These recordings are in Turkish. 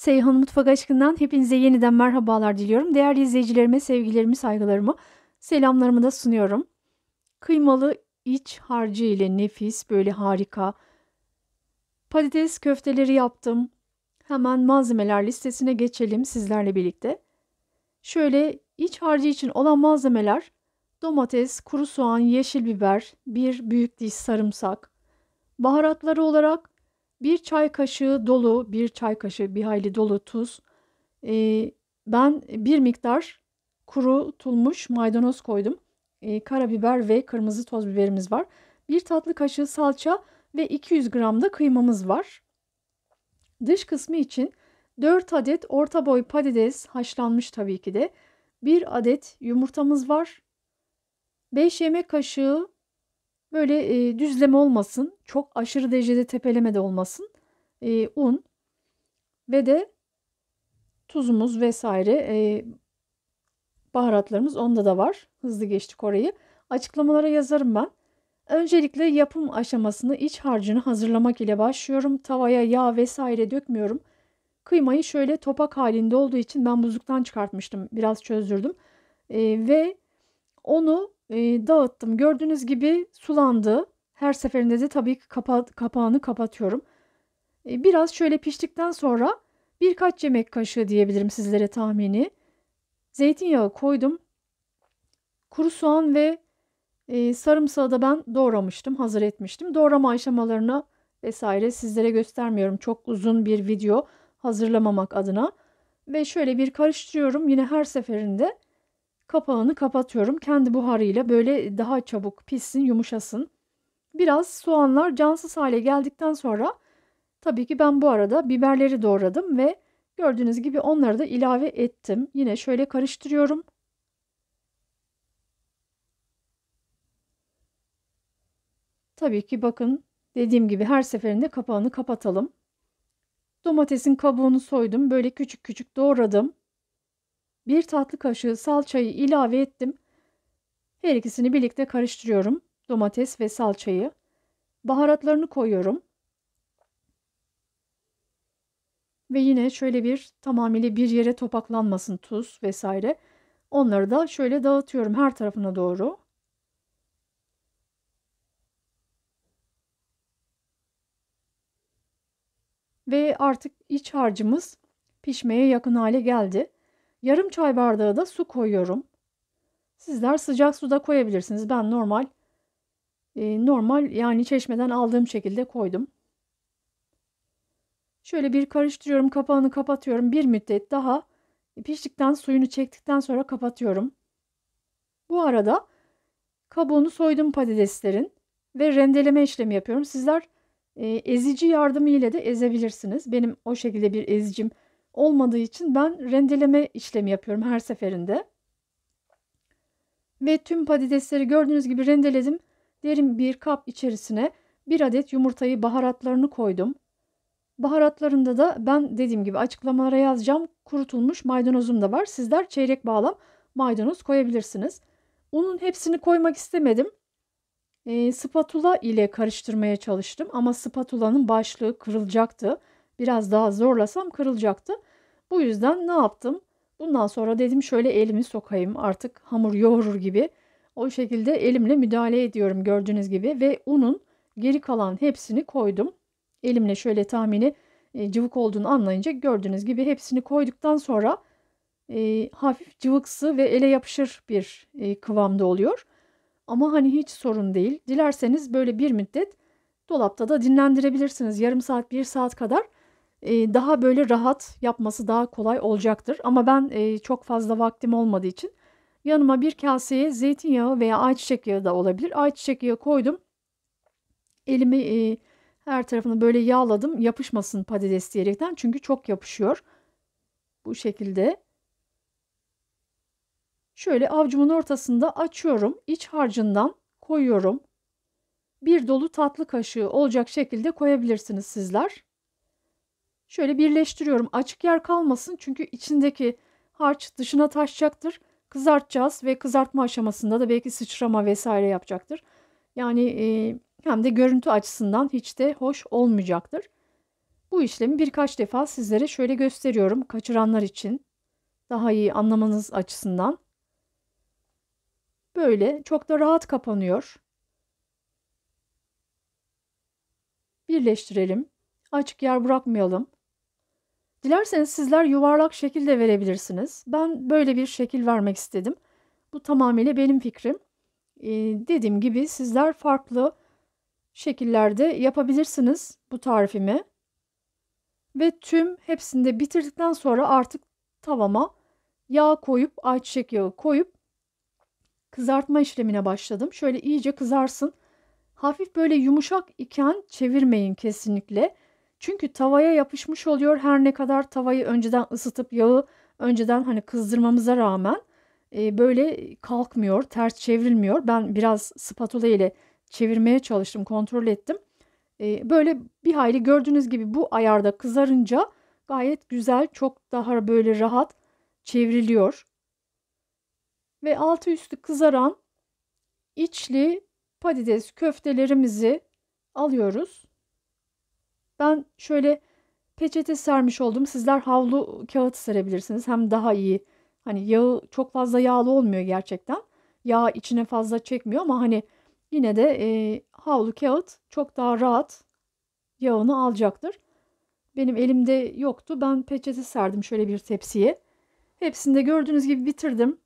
Seyhan Mutfak Aşkından hepinize yeniden merhabalar diliyorum. Değerli izleyicilerime sevgilerimi, saygılarımı, selamlarımı da sunuyorum. Kıymalı iç harcı ile nefis, böyle harika. Patates köfteleri yaptım. Hemen malzemeler listesine geçelim sizlerle birlikte. Şöyle iç harcı için olan malzemeler domates, kuru soğan, yeşil biber, bir büyük diş sarımsak. Baharatları olarak bir çay kaşığı dolu, bir çay kaşığı bir hayli dolu tuz. E, ben bir miktar kurutulmuş maydanoz koydum. E, karabiber ve kırmızı toz biberimiz var. bir tatlı kaşığı salça ve 200 gram da kıymamız var. Dış kısmı için 4 adet orta boy patates haşlanmış tabii ki de. 1 adet yumurtamız var. 5 yemek kaşığı Böyle e, düzleme olmasın. Çok aşırı derecede tepeleme de olmasın. E, un ve de tuzumuz vesaire e, baharatlarımız onda da var. Hızlı geçtik orayı. Açıklamalara yazarım ben. Öncelikle yapım aşamasını iç harcını hazırlamak ile başlıyorum. Tavaya yağ vesaire dökmüyorum. Kıymayı şöyle topak halinde olduğu için ben buzluktan çıkartmıştım. Biraz çözdürdüm. E, ve onu e, dağıttım. Gördüğünüz gibi sulandı. Her seferinde de tabii ki kapa kapağını kapatıyorum. E, biraz şöyle piştikten sonra birkaç yemek kaşığı diyebilirim sizlere tahmini. Zeytinyağı koydum. Kuru soğan ve e, sarımsağı da ben doğramıştım, hazır etmiştim. Doğrama aşamalarını vesaire sizlere göstermiyorum. Çok uzun bir video hazırlamamak adına. Ve şöyle bir karıştırıyorum yine her seferinde. Kapağını kapatıyorum. Kendi buharıyla böyle daha çabuk pişsin, yumuşasın. Biraz soğanlar cansız hale geldikten sonra tabii ki ben bu arada biberleri doğradım ve gördüğünüz gibi onları da ilave ettim. Yine şöyle karıştırıyorum. Tabii ki bakın dediğim gibi her seferinde kapağını kapatalım. Domatesin kabuğunu soydum. Böyle küçük küçük doğradım bir tatlı kaşığı salçayı ilave ettim. Her ikisini birlikte karıştırıyorum. Domates ve salçayı. Baharatlarını koyuyorum. Ve yine şöyle bir tamamıyla bir yere topaklanmasın tuz vesaire. Onları da şöyle dağıtıyorum her tarafına doğru. Ve artık iç harcımız pişmeye yakın hale geldi. Yarım çay bardağı da su koyuyorum. Sizler sıcak suda koyabilirsiniz. Ben normal e, normal yani çeşmeden aldığım şekilde koydum. Şöyle bir karıştırıyorum. Kapağını kapatıyorum. Bir müddet daha piştikten suyunu çektikten sonra kapatıyorum. Bu arada kabuğunu soydum patateslerin ve rendeleme işlemi yapıyorum. Sizler e, ezici yardımı ile de ezebilirsiniz. Benim o şekilde bir ezicim olmadığı için ben rendeleme işlemi yapıyorum her seferinde. Ve tüm patatesleri gördüğünüz gibi rendeledim. Derin bir kap içerisine bir adet yumurtayı baharatlarını koydum. Baharatlarında da ben dediğim gibi açıklamalara yazacağım. Kurutulmuş maydanozum da var. Sizler çeyrek bağlam maydanoz koyabilirsiniz. Unun hepsini koymak istemedim. E, spatula ile karıştırmaya çalıştım ama spatulanın başlığı kırılacaktı. Biraz daha zorlasam kırılacaktı. Bu yüzden ne yaptım? Bundan sonra dedim şöyle elimi sokayım artık hamur yoğurur gibi. O şekilde elimle müdahale ediyorum gördüğünüz gibi ve unun geri kalan hepsini koydum. Elimle şöyle tahmini e, cıvık olduğunu anlayınca gördüğünüz gibi hepsini koyduktan sonra e, hafif cıvıksı ve ele yapışır bir e, kıvamda oluyor. Ama hani hiç sorun değil. Dilerseniz böyle bir müddet dolapta da dinlendirebilirsiniz. Yarım saat, bir saat kadar daha böyle rahat yapması daha kolay olacaktır. Ama ben çok fazla vaktim olmadığı için yanıma bir kaseye zeytinyağı veya ayçiçek yağı da olabilir. Ayçiçek yağı koydum. Elimi her tarafını böyle yağladım. Yapışmasın patates diyerekten çünkü çok yapışıyor. Bu şekilde. Şöyle avcumun ortasında açıyorum. İç harcından koyuyorum. Bir dolu tatlı kaşığı olacak şekilde koyabilirsiniz sizler. Şöyle birleştiriyorum. Açık yer kalmasın çünkü içindeki harç dışına taşacaktır. Kızartacağız ve kızartma aşamasında da belki sıçrama vesaire yapacaktır. Yani e, hem de görüntü açısından hiç de hoş olmayacaktır. Bu işlemi birkaç defa sizlere şöyle gösteriyorum kaçıranlar için daha iyi anlamanız açısından. Böyle çok da rahat kapanıyor. Birleştirelim. Açık yer bırakmayalım. Dilerseniz sizler yuvarlak şekil de verebilirsiniz. Ben böyle bir şekil vermek istedim. Bu tamamıyla benim fikrim. Ee, dediğim gibi sizler farklı şekillerde yapabilirsiniz bu tarifimi. Ve tüm hepsini de bitirdikten sonra artık tavama yağ koyup ayçiçek yağı koyup kızartma işlemine başladım. Şöyle iyice kızarsın. Hafif böyle yumuşak iken çevirmeyin kesinlikle. Çünkü tavaya yapışmış oluyor her ne kadar tavayı önceden ısıtıp yağı önceden hani kızdırmamıza rağmen e, böyle kalkmıyor, ters çevrilmiyor. Ben biraz spatula ile çevirmeye çalıştım, kontrol ettim. E, böyle bir hayli gördüğünüz gibi bu ayarda kızarınca gayet güzel, çok daha böyle rahat çevriliyor. Ve altı üstü kızaran içli patates köftelerimizi alıyoruz. Ben şöyle peçete sermiş oldum. Sizler havlu kağıt serebilirsiniz. Hem daha iyi. Hani yağı çok fazla yağlı olmuyor gerçekten. Yağ içine fazla çekmiyor ama hani yine de e, havlu kağıt çok daha rahat yağını alacaktır. Benim elimde yoktu. Ben peçete serdim şöyle bir tepsiye. Hepsini de gördüğünüz gibi bitirdim.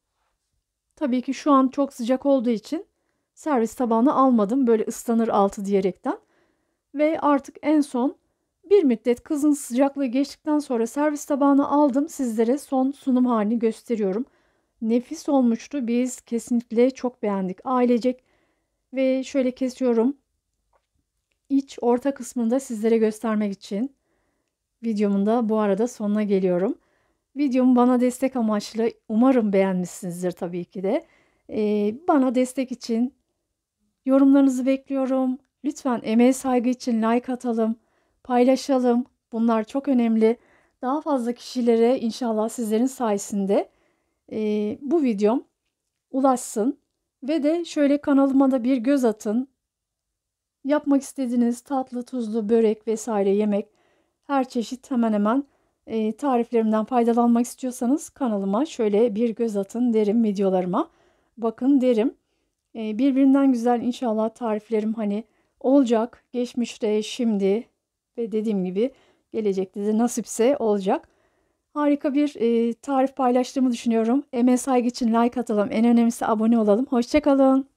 Tabii ki şu an çok sıcak olduğu için servis tabağına almadım. Böyle ıslanır altı diyerekten. Ve artık en son bir müddet kızın sıcaklığı geçtikten sonra servis tabağına aldım. Sizlere son sunum halini gösteriyorum. Nefis olmuştu. Biz kesinlikle çok beğendik. Ailecek ve şöyle kesiyorum. İç orta kısmında sizlere göstermek için videomun da bu arada sonuna geliyorum. Videom bana destek amaçlı umarım beğenmişsinizdir tabii ki de. Ee, bana destek için yorumlarınızı bekliyorum. Lütfen emeğe saygı için like atalım paylaşalım. Bunlar çok önemli. Daha fazla kişilere inşallah sizlerin sayesinde e, bu videom ulaşsın. Ve de şöyle kanalıma da bir göz atın. Yapmak istediğiniz tatlı, tuzlu, börek vesaire yemek her çeşit hemen hemen e, tariflerimden faydalanmak istiyorsanız kanalıma şöyle bir göz atın derim videolarıma. Bakın derim. E, birbirinden güzel inşallah tariflerim hani olacak. Geçmişte, şimdi ve dediğim gibi gelecekte de nasipse olacak. Harika bir e, tarif paylaştığımı düşünüyorum. Emeğe saygı için like atalım. En önemlisi abone olalım. Hoşçakalın.